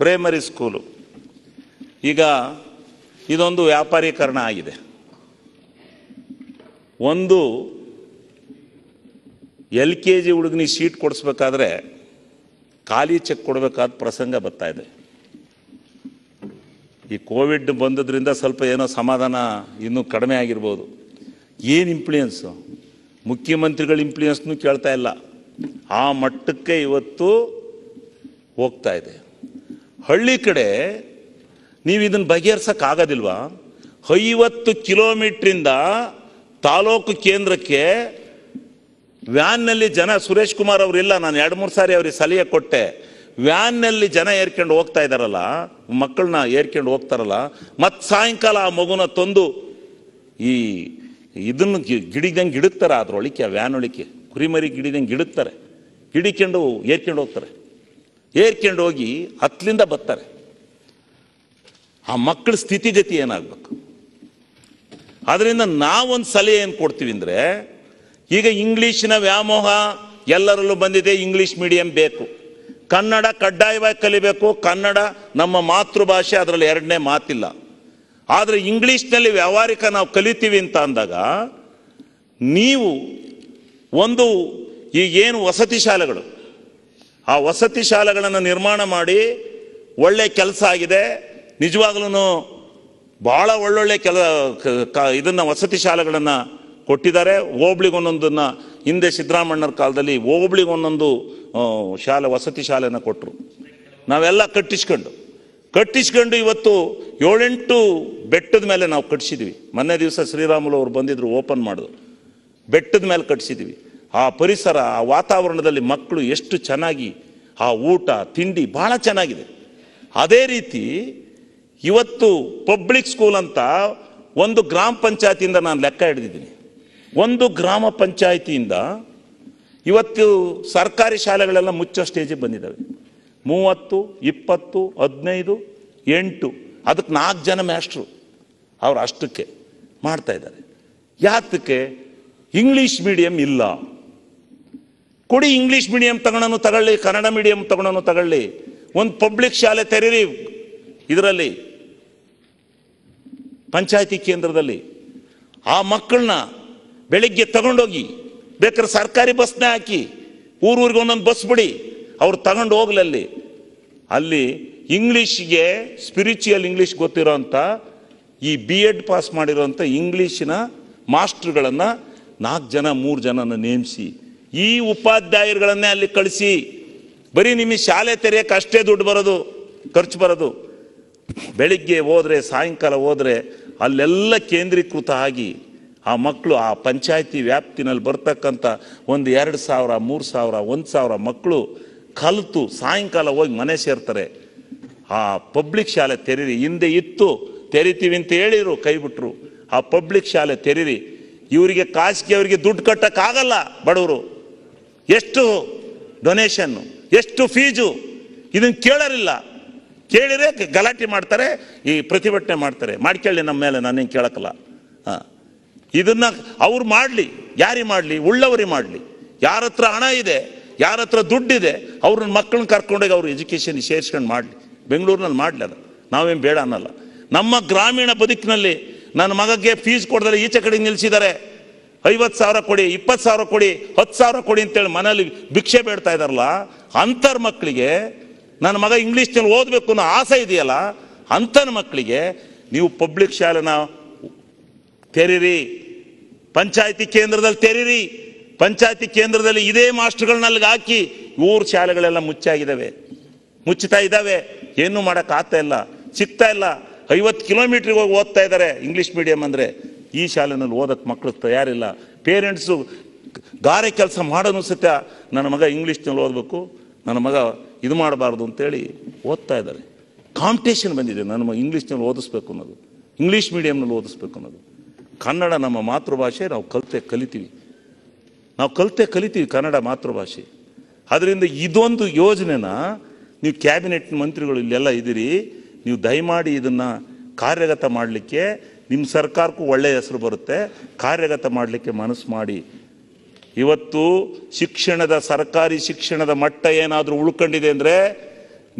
primary school ಈಗ ಇದೊಂದು ವ್ಯಾಪಾರೀಕರಣ ಆಗಿದೆ ಒಂದು ಎಲ್ ಕೆ ಜಿ ಹುಡುಗನಿಗೆ ಶೀಟ್ ಕೊಡಿಸ್ಬೇಕಾದ್ರೆ ಖಾಲಿ ಚೆಕ್ ಕೊಡಬೇಕಾದ ಪ್ರಸಂಗ ಬರ್ತಾ ಇದೆ ಈ ಕೋವಿಡ್ ಬಂದದ್ರಿಂದ ಸ್ವಲ್ಪ ಏನೋ ಸಮಾಧಾನ ಇನ್ನೂ ಕಡಿಮೆ ಆಗಿರ್ಬೋದು ಏನು ಇಂಪ್ಲೂಯೆನ್ಸು ಮುಖ್ಯಮಂತ್ರಿಗಳ ಇಂಪ್ಲೂಯೆನ್ಸ್ನೂ ಕೇಳ್ತಾ ಇಲ್ಲ ಆ ಮಟ್ಟಕ್ಕೆ ಇವತ್ತು ಹೋಗ್ತಾ ಇದೆ ಹಳ್ಳಿ ಕಡೆ ನೀವು ಇದನ್ನು ಬಗೆಹರಿಸೋಕ್ಕಾಗೋದಿಲ್ವಾ ಐವತ್ತು ಕಿಲೋಮೀಟ್ರಿಂದ ತಾಲೂಕು ಕೇಂದ್ರಕ್ಕೆ ವ್ಯಾನ್ನಲ್ಲಿ ಜನ ಸುರೇಶ್ ಕುಮಾರ್ ಅವರಿಲ್ಲ ನಾನು ಎರಡು ಮೂರು ಸಾರಿ ಅವ್ರಿಗೆ ಸಲಹೆ ಕೊಟ್ಟೆ ವ್ಯಾನ್ನಲ್ಲಿ ಜನ ಏರ್ಕೊಂಡು ಹೋಗ್ತಾ ಇದ್ದಾರಲ್ಲ ಮಕ್ಕಳನ್ನ ಏರ್ಕೊಂಡು ಹೋಗ್ತಾರಲ್ಲ ಮತ್ತು ಸಾಯಂಕಾಲ ಆ ಮಗುನ ತಂದು ಈ ಇದನ್ನು ಗಿಡಿದಂಗೆ ಗಿಡುತ್ತಾರೆ ಅದ್ರ ಆ ವ್ಯಾನ್ ಒಳಿಕೆ ಕುರಿಮರಿ ಗಿಡಿದಂಗೆ ಗಿಡುತ್ತಾರೆ ಗಿಡಿಕೊಂಡು ಏರ್ಕೊಂಡು ಹೋಗ್ತಾರೆ ಏರ್ಕೊಂಡು ಹೋಗಿ ಹತ್ತಲಿಂದ ಬರ್ತಾರೆ ಆ ಮಕ್ಕಳ ಸ್ಥಿತಿಗತಿ ಏನಾಗಬೇಕು ಅದರಿಂದ ನಾವೊಂದು ಸಲಹೆ ಏನು ಕೊಡ್ತೀವಿ ಅಂದರೆ ಈಗ ಇಂಗ್ಲೀಷಿನ ವ್ಯಾಮೋಹ ಎಲ್ಲರಲ್ಲೂ ಬಂದಿದೆ ಇಂಗ್ಲೀಷ್ ಮೀಡಿಯಂ ಬೇಕು ಕನ್ನಡ ಕಡ್ಡಾಯವಾಗಿ ಕಲಿಬೇಕು ಕನ್ನಡ ನಮ್ಮ ಮಾತೃಭಾಷೆ ಅದರಲ್ಲಿ ಎರಡನೇ ಮಾತಿಲ್ಲ ಆದರೆ ಇಂಗ್ಲೀಷ್ನಲ್ಲಿ ವ್ಯಾವಹಾರಿಕ ನಾವು ಕಲಿತೀವಿ ಅಂತ ಅಂದಾಗ ನೀವು ಒಂದು ಈಗೇನು ವಸತಿ ಶಾಲೆಗಳು ಆ ವಸತಿ ಶಾಲೆಗಳನ್ನು ನಿರ್ಮಾಣ ಮಾಡಿ ಒಳ್ಳೆ ಕೆಲಸ ಆಗಿದೆ ನಿಜವಾಗ್ಲೂ ಭಾಳ ಒಳ್ಳೊಳ್ಳೆ ಕೆಲ ಇದನ್ನು ವಸತಿ ಶಾಲೆಗಳನ್ನು ಕೊಟ್ಟಿದ್ದಾರೆ ಹೋಬ್ಳಿಗೆ ಒಂದೊಂದನ್ನು ಹಿಂದೆ ಸಿದ್ದರಾಮಣ್ಣರ ಕಾಲದಲ್ಲಿ ಹೋಬ್ಳಿಗೆ ಒಂದೊಂದು ಶಾಲೆ ವಸತಿ ಶಾಲೆಯನ್ನು ಕೊಟ್ಟರು ನಾವೆಲ್ಲ ಕಟ್ಟಿಸ್ಕೊಂಡು ಕಟ್ಟಿಸ್ಕೊಂಡು ಇವತ್ತು ಏಳೆಂಟು ಬೆಟ್ಟದ ಮೇಲೆ ನಾವು ಕಟ್ಟಿಸಿದ್ವಿ ಮೊನ್ನೆ ದಿವಸ ಶ್ರೀರಾಮುಲು ಅವ್ರು ಬಂದಿದ್ರು ಓಪನ್ ಮಾಡಿದ್ರು ಬೆಟ್ಟದ ಮೇಲೆ ಕಟ್ಟಿಸಿದ್ವಿ ಆ ಪರಿಸರ ಆ ವಾತಾವರಣದಲ್ಲಿ ಮಕ್ಕಳು ಎಷ್ಟು ಚೆನ್ನಾಗಿ ಆ ಊಟ ತಿಂಡಿ ಭಾಳ ಚೆನ್ನಾಗಿದೆ ಅದೇ ರೀತಿ ಇವತ್ತು ಪಬ್ಲಿಕ್ ಸ್ಕೂಲ್ ಅಂತ ಒಂದು ಗ್ರಾಮ ಪಂಚಾಯತಿಯಿಂದ ನಾನು ಲೆಕ್ಕ ಹಿಡಿದಿದ್ದೀನಿ ಒಂದು ಗ್ರಾಮ ಪಂಚಾಯಿತಿಯಿಂದ ಇವತ್ತು ಸರ್ಕಾರಿ ಶಾಲೆಗಳೆಲ್ಲ ಮುಚ್ಚೋ ಸ್ಟೇಜಿಗೆ ಬಂದಿದ್ದಾವೆ ಮೂವತ್ತು ಇಪ್ಪತ್ತು ಹದಿನೈದು ಎಂಟು ಅದಕ್ಕೆ ನಾಲ್ಕು ಜನ ಮ್ಯಾಸ್ಟ್ರು ಅವರು ಅಷ್ಟಕ್ಕೆ ಮಾಡ್ತಾ ಇದ್ದಾರೆ ಯಾತಕ್ಕೆ ಇಂಗ್ಲೀಷ್ ಮೀಡಿಯಂ ಇಲ್ಲ ಕೊಡಿ ಇಂಗ್ಲೀಷ್ ಮೀಡಿಯಂ ತಗೊಳ್ಳೋನು ತಗೊಳ್ಳಿ ಕನ್ನಡ ಮೀಡಿಯಂ ತಗೊಳ್ಳೋನು ತಗೊಳ್ಳಿ ಒಂದು ಪಬ್ಲಿಕ್ ಶಾಲೆ ತೆರೀರಿ ಇದರಲ್ಲಿ ಪಂಚಾಯಿತಿ ಕೇಂದ್ರದಲ್ಲಿ ಆ ಮಕ್ಕಳನ್ನ ಬೆಳಿಗ್ಗೆ ತಗೊಂಡೋಗಿ ಬೇಕಾದ್ರೆ ಸರ್ಕಾರಿ ಬಸ್ನೇ ಹಾಕಿ ಊರೂರಿಗೆ ಒಂದೊಂದು ಬಸ್ ಬಿಡಿ ಅವ್ರು ತಗೊಂಡು ಹೋಗ್ಲಲ್ಲಿ ಅಲ್ಲಿ ಇಂಗ್ಲೀಷ್ಗೆ ಸ್ಪಿರಿಚುವಲ್ ಇಂಗ್ಲೀಷ್ ಗೊತ್ತಿರೋ ಈ ಬಿ ಎಡ್ ಪಾಸ್ ಮಾಡಿರೋಂಥ ಇಂಗ್ಲೀಷಿನ ಮಾಸ್ಟ್ರುಗಳನ್ನು ನಾಲ್ಕು ಜನ ಮೂರು ಜನನ ನೇಮಿಸಿ ಈ ಉಪಾಧ್ಯಾಯರುಗಳನ್ನೇ ಅಲ್ಲಿ ಕಳಿಸಿ ಬರೀ ನಿಮಗೆ ಶಾಲೆ ತೆರೆಯಕ್ಕೆ ಅಷ್ಟೇ ದುಡ್ಡು ಬರೋದು ಖರ್ಚು ಬರೋದು ಬೆಳಿಗ್ಗೆ ಹೋದರೆ ಸಾಯಂಕಾಲ ಹೋದರೆ ಅಲ್ಲೆಲ್ಲ ಕೇಂದ್ರೀಕೃತ ಆಗಿ ಆ ಮಕ್ಕಳು ಆ ಪಂಚಾಯಿತಿ ವ್ಯಾಪ್ತಿನಲ್ಲಿ ಬರ್ತಕ್ಕಂಥ ಒಂದು ಎರಡು ಸಾವಿರ ಮೂರು ಸಾವಿರ ಒಂದು ಸಾವಿರ ಮಕ್ಕಳು ಕಲಿತು ಸಾಯಂಕಾಲ ಹೋಗಿ ಮನೆ ಸೇರ್ತಾರೆ ಆ ಪಬ್ಲಿಕ್ ಶಾಲೆ ತೆರೀರಿ ಹಿಂದೆ ಇತ್ತು ತೆರಿತೀವಿ ಅಂತ ಹೇಳಿರು ಕೈ ಆ ಪಬ್ಲಿಕ್ ಶಾಲೆ ತೆರೀರಿ ಇವರಿಗೆ ಖಾಸಗಿ ಅವರಿಗೆ ದುಡ್ಡು ಕಟ್ಟೋಕ್ಕಾಗಲ್ಲ ಬಡವರು ಎಷ್ಟು ಡೊನೇಷನ್ನು ಎಷ್ಟು ಫೀಜು ಇದನ್ನು ಕೇಳೋರಿಲ್ಲ ಕೇಳಿದರೆ ಗಲಾಟೆ ಮಾಡ್ತಾರೆ ಈ ಪ್ರತಿಭಟನೆ ಮಾಡ್ತಾರೆ ಮಾಡ್ಕೊಳ್ಳಿ ನಮ್ಮ ಮೇಲೆ ನಾನೇನು ಕೇಳೋಕ್ಕಲ್ಲ ಹಾಂ ಇದನ್ನು ಅವ್ರು ಮಾಡಲಿ ಯಾರಿಗೆ ಮಾಡಲಿ ಉಳ್ಳವರಿ ಮಾಡಲಿ ಯಾರ ಹತ್ರ ಹಣ ಇದೆ ಯಾರ ಹತ್ರ ದುಡ್ಡಿದೆ ಅವ್ರನ್ನ ಮಕ್ಕಳನ್ನ ಕರ್ಕೊಂಡೋಗಿ ಅವ್ರು ಎಜುಕೇಷನ್ ಸೇರಿಸ್ಕೊಂಡು ಮಾಡಲಿ ಬೆಂಗಳೂರಿನಲ್ಲಿ ಮಾಡಲಿ ಅದು ನಾವೇನು ಬೇಡ ಅನ್ನಲ್ಲ ನಮ್ಮ ಗ್ರಾಮೀಣ ಬದುಕಿನಲ್ಲಿ ನನ್ನ ಮಗಗೆ ಫೀಸ್ ಕೊಡ್ತಾರೆ ಈಚೆ ಕಡೆಗೆ ನಿಲ್ಲಿಸಿದ್ದಾರೆ ಐವತ್ತು ಸಾವಿರ ಕೊಡಿ ಇಪ್ಪತ್ತು ಸಾವಿರ ಕೊಡಿ ಹತ್ತು ಸಾವಿರ ಕೊಡಿ ಅಂತೇಳಿ ಮನೇಲಿ ಭಿಕ್ಷೆ ಬೇಡ್ತಾ ಇದಾರಲ್ಲ ಅಂಥರ್ ಮಕ್ಕಳಿಗೆ ನನ್ನ ಮಗ ಇಂಗ್ಲೀಷ್ನಲ್ಲಿ ಓದಬೇಕು ಅನ್ನೋ ಆಸೆ ಇದೆಯಲ್ಲ ಅಂಥನ ಮಕ್ಕಳಿಗೆ ನೀವು ಪಬ್ಲಿಕ್ ಶಾಲೆನ ತೆರೀರಿ ಪಂಚಾಯತಿ ಕೇಂದ್ರದಲ್ಲಿ ತೆರೀರಿ ಪಂಚಾಯತಿ ಕೇಂದ್ರದಲ್ಲಿ ಇದೇ ಮಾಸ್ಟರ್ಗಳನ್ನ ಅಲ್ಲಿಗೆ ಹಾಕಿ ಊರು ಶಾಲೆಗಳೆಲ್ಲ ಮುಚ್ಚಾಗಿದ್ದಾವೆ ಮುಚ್ಚುತ್ತಾ ಇದ್ದಾವೆ ಏನೂ ಮಾಡೋಕ್ಕಾಗ್ತಾ ಇಲ್ಲ ಸಿಗ್ತಾ ಇಲ್ಲ ಐವತ್ತು ಕಿಲೋಮೀಟ್ರಿಗೆ ಹೋಗಿ ಓದ್ತಾ ಇದ್ದಾರೆ ಇಂಗ್ಲೀಷ್ ಮೀಡಿಯಂ ಅಂದರೆ ಈ ಶಾಲೆನಲ್ಲಿ ಓದಕ್ಕೆ ಮಕ್ಕಳು ತಯಾರಿಲ್ಲ ಪೇರೆಂಟ್ಸು ಗಾರೆ ಕೆಲಸ ಮಾಡೋನು ಸತ್ಯ ನನ್ನ ಮಗ ಇಂಗ್ಲೀಷ್ನಲ್ಲಿ ಓದಬೇಕು ನನ್ನ ಮಗ ಇದು ಮಾಡಬಾರ್ದು ಅಂತೇಳಿ ಓದ್ತಾ ಇದ್ದಾರೆ ಕಾಂಪಿಟೇಷನ್ ಬಂದಿದೆ ನನ್ನ ಮಗ ಇಂಗ್ಲೀಷ್ನಲ್ಲಿ ಓದಿಸ್ಬೇಕು ಅನ್ನೋದು ಇಂಗ್ಲೀಷ್ ಮೀಡಿಯಮ್ನಲ್ಲಿ ಓದಿಸ್ಬೇಕು ಅನ್ನೋದು ಕನ್ನಡ ನಮ್ಮ ಮಾತೃಭಾಷೆ ನಾವು ಕಲಿತೆ ಕಲಿತೀವಿ ನಾವು ಕಲಿತೆ ಕಲಿತೀವಿ ಕನ್ನಡ ಮಾತೃಭಾಷೆ ಅದರಿಂದ ಇದೊಂದು ಯೋಜನೆನ ನೀವು ಕ್ಯಾಬಿನೆಟ್ ಮಂತ್ರಿಗಳು ಇಲ್ಲೆಲ್ಲ ಇದ್ದೀರಿ ನೀವು ದಯಮಾಡಿ ಇದನ್ನು ಕಾರ್ಯಗತ ಮಾಡಲಿಕ್ಕೆ ನಿಮ್ಮ ಸರ್ಕಾರಕ್ಕೂ ಒಳ್ಳೆಯ ಹೆಸರು ಬರುತ್ತೆ ಕಾರ್ಯಗತ ಮಾಡಲಿಕ್ಕೆ ಮನಸ್ಸು ಮಾಡಿ ಇವತ್ತು ಶಿಕ್ಷಣದ ಸರ್ಕಾರಿ ಶಿಕ್ಷಣದ ಮಟ್ಟ ಏನಾದರೂ ಉಳ್ಕೊಂಡಿದೆ ಅಂದರೆ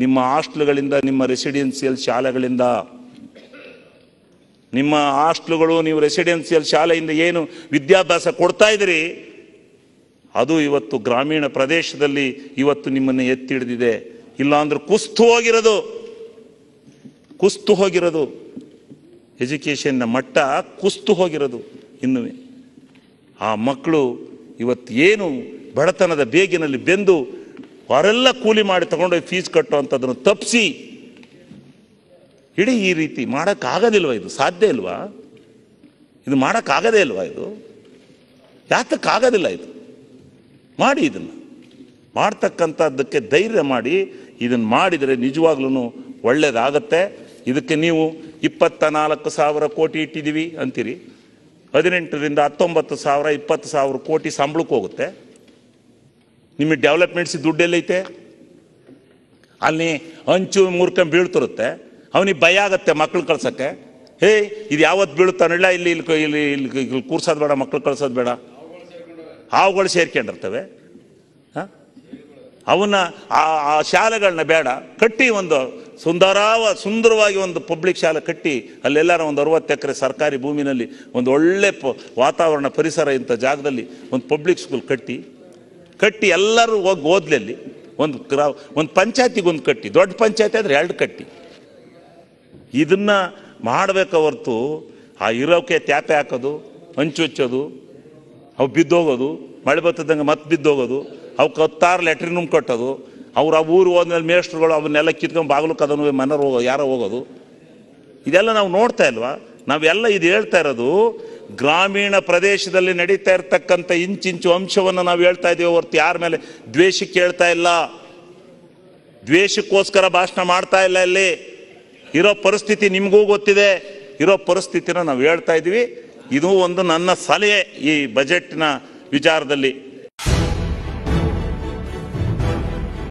ನಿಮ್ಮ ಹಾಸ್ಟ್ಲುಗಳಿಂದ ನಿಮ್ಮ ರೆಸಿಡೆನ್ಸಿಯಲ್ ಶಾಲೆಗಳಿಂದ ನಿಮ್ಮ ಹಾಸ್ಟ್ಲುಗಳು ನೀವು ರೆಸಿಡೆನ್ಸಿಯಲ್ ಶಾಲೆಯಿಂದ ಏನು ವಿದ್ಯಾಭ್ಯಾಸ ಕೊಡ್ತಾ ಇದ್ರಿ ಅದು ಇವತ್ತು ಗ್ರಾಮೀಣ ಪ್ರದೇಶದಲ್ಲಿ ಇವತ್ತು ನಿಮ್ಮನ್ನು ಎತ್ತಿ ಹಿಡಿದಿದೆ ಇಲ್ಲಾಂದ್ರೆ ಕುಸ್ತು ಹೋಗಿರೋದು ಕುಸ್ತು ಹೋಗಿರೋದು ಎಜುಕೇಷನ್ನ ಮಟ್ಟ ಕುಸ್ತು ಹೋಗಿರೋದು ಇನ್ನೂ ಆ ಮಕ್ಕಳು ಇವತ್ತು ಏನು ಬಡತನದ ಬೇಗಿನಲ್ಲಿ ಬೆಂದು ಅವರೆಲ್ಲ ಕೂಲಿ ಮಾಡಿ ತಗೊಂಡೋಗಿ ಫೀಸ್ ಕಟ್ಟುವಂಥದ್ದನ್ನು ತಪ್ಪಿಸಿ ಇಡೀ ಈ ರೀತಿ ಮಾಡೋಕ್ಕಾಗೋದಿಲ್ವ ಇದು ಸಾಧ್ಯ ಇಲ್ವಾ ಇದು ಮಾಡೋಕ್ಕಾಗದೇ ಇಲ್ವಾ ಇದು ಯಾತಕ್ಕಾಗೋದಿಲ್ಲ ಇದು ಮಾಡಿ ಇದನ್ನು ಮಾಡ್ತಕ್ಕಂಥದ್ದಕ್ಕೆ ಧೈರ್ಯ ಮಾಡಿ ಇದನ್ನು ಮಾಡಿದರೆ ನಿಜವಾಗ್ಲೂ ಒಳ್ಳೆಯದಾಗತ್ತೆ ಇದಕ್ಕೆ ನೀವು ಇಪ್ಪತ್ತ ನಾಲ್ಕು ಸಾವಿರ ಕೋಟಿ ಇಟ್ಟಿದ್ದೀವಿ ಅಂತೀರಿ ಹದಿನೆಂಟರಿಂದ ಹತ್ತೊಂಬತ್ತು ಸಾವಿರ ಇಪ್ಪತ್ತು ಸಾವಿರ ಕೋಟಿ ಸಂಬಳಕ್ಕೆ ಹೋಗುತ್ತೆ ನಿಮಗೆ ಡೆವಲಪ್ಮೆಂಟ್ಸ್ ದುಡ್ಡೆಲ್ಲೈತೆ ಅಲ್ಲಿ ಹಂಚು ಮುರ್ಕೊಂಡು ಬೀಳ್ತಿರುತ್ತೆ ಅವನಿಗೆ ಭಯ ಆಗುತ್ತೆ ಮಕ್ಳು ಕಳ್ಸೋಕ್ಕೆ ಹೇ ಇದು ಯಾವತ್ತು ಬೀಳುತ್ತಾನಿಲ್ಲ ಇಲ್ಲಿ ಇಲ್ಲಿ ಇಲ್ಲಿ ಇಲ್ಲಿ ಕೂರ್ಸೋದು ಬೇಡ ಮಕ್ಳು ಕಳ್ಸೋದು ಬೇಡ ಹಾವುಗಳು ಸೇರ್ಕೊಂಡಿರ್ತವೆ ಅವನ್ನ ಆ ಶಾಲೆಗಳನ್ನ ಬೇಡ ಕಟ್ಟಿ ಒಂದು ಸುಂದರಾವ ಸುಂದರವಾಗಿ ಒಂದು ಪಬ್ಲಿಕ್ ಶಾಲೆ ಕಟ್ಟಿ ಅಲ್ಲೆಲ್ಲರ ಒಂದು ಅರವತ್ತು ಎಕರೆ ಸರ್ಕಾರಿ ಭೂಮಿನಲ್ಲಿ ಒಂದು ಒಳ್ಳೆ ಪ ವಾತಾವರಣ ಪರಿಸರ ಇಂಥ ಜಾಗದಲ್ಲಿ ಒಂದು ಪಬ್ಲಿಕ್ ಸ್ಕೂಲ್ ಕಟ್ಟಿ ಕಟ್ಟಿ ಎಲ್ಲರೂ ಹೋಗಿ ಓದ್ಲಲ್ಲಿ ಒಂದು ಗ್ರಾ ಒಂದು ಪಂಚಾಯತಿಗೊಂದು ಕಟ್ಟಿ ದೊಡ್ಡ ಪಂಚಾಯತಿ ಆದರೆ ಎರಡು ಕಟ್ಟಿ ಇದನ್ನು ಮಾಡಬೇಕ ಹೊರ್ತು ಆ ಇರೋಕೆ ತ್ಯಾಪೆ ಹಾಕೋದು ಹಂಚು ಹಚ್ಚೋದು ಅವು ಬಿದ್ದೋಗೋದು ಮಳೆ ಬರ್ತದಂಗೆ ಮತ್ತೆ ಬಿದ್ದೋಗೋದು ಅವ್ಕತ್ತಾರು ಹತ್ತಾರು ಲೆಟ್ರಿನ್ ಕಟ್ಟೋದು ಅವ್ರು ಆ ಊರು ಹೋದ್ಮೇಲೆ ಮೇಸ್ಟ್ರುಗಳು ಅವನ್ನೆಲ್ಲ ಕಿತ್ಕೊಂಡು ಬಾಗಿಲು ಕದನು ಮನೆಯವ್ರು ಹೋಗೋ ಯಾರೋ ಹೋಗೋದು ಇದೆಲ್ಲ ನಾವು ನೋಡ್ತಾ ಇಲ್ವಾ ನಾವೆಲ್ಲ ಇದು ಹೇಳ್ತಾ ಇರೋದು ಗ್ರಾಮೀಣ ಪ್ರದೇಶದಲ್ಲಿ ನಡೀತಾ ಇರ್ತಕ್ಕಂಥ ಇಂಚಿಂಚು ಅಂಶವನ್ನು ನಾವು ಹೇಳ್ತಾ ಇದ್ದೀವಿ ಹೊರತು ಯಾರ ಮೇಲೆ ದ್ವೇಷ ಕೇಳ್ತಾ ಇಲ್ಲ ದ್ವೇಷಕ್ಕೋಸ್ಕರ ಭಾಷಣ ಮಾಡ್ತಾ ಇಲ್ಲ ಇಲ್ಲಿ ಇರೋ ಪರಿಸ್ಥಿತಿ ನಿಮಗೂ ಗೊತ್ತಿದೆ ಇರೋ ಪರಿಸ್ಥಿತಿನ ನಾವು ಹೇಳ್ತಾ ಇದ್ದೀವಿ ಇದು ಒಂದು ನನ್ನ ಸಲಹೆ ಈ ಬಜೆಟ್ನ ವಿಚಾರದಲ್ಲಿ